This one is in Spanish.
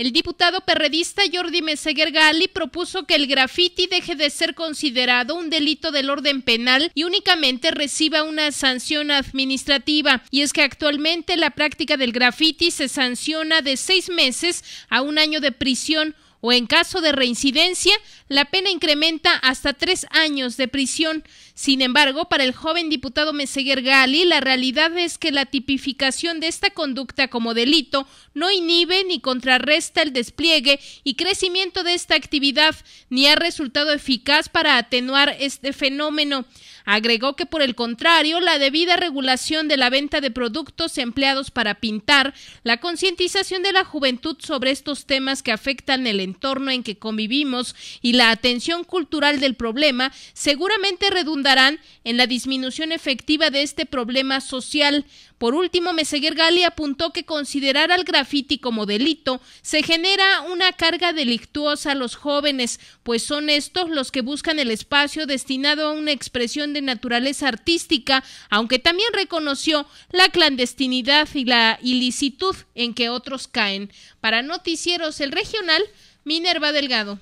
El diputado perredista Jordi Meseguer Gali propuso que el grafiti deje de ser considerado un delito del orden penal y únicamente reciba una sanción administrativa. Y es que actualmente la práctica del grafiti se sanciona de seis meses a un año de prisión o en caso de reincidencia, la pena incrementa hasta tres años de prisión. Sin embargo, para el joven diputado Meseguer Gali, la realidad es que la tipificación de esta conducta como delito no inhibe ni contrarresta el despliegue y crecimiento de esta actividad, ni ha resultado eficaz para atenuar este fenómeno. Agregó que por el contrario, la debida regulación de la venta de productos empleados para pintar, la concientización de la juventud sobre estos temas que afectan el entorno en que convivimos y la atención cultural del problema seguramente redundarán en la disminución efectiva de este problema social. Por último, Meseguer Gali apuntó que considerar al grafiti como delito se genera una carga delictuosa a los jóvenes, pues son estos los que buscan el espacio destinado a una expresión de naturaleza artística, aunque también reconoció la clandestinidad y la ilicitud en que otros caen. Para Noticieros El Regional, Minerva Delgado.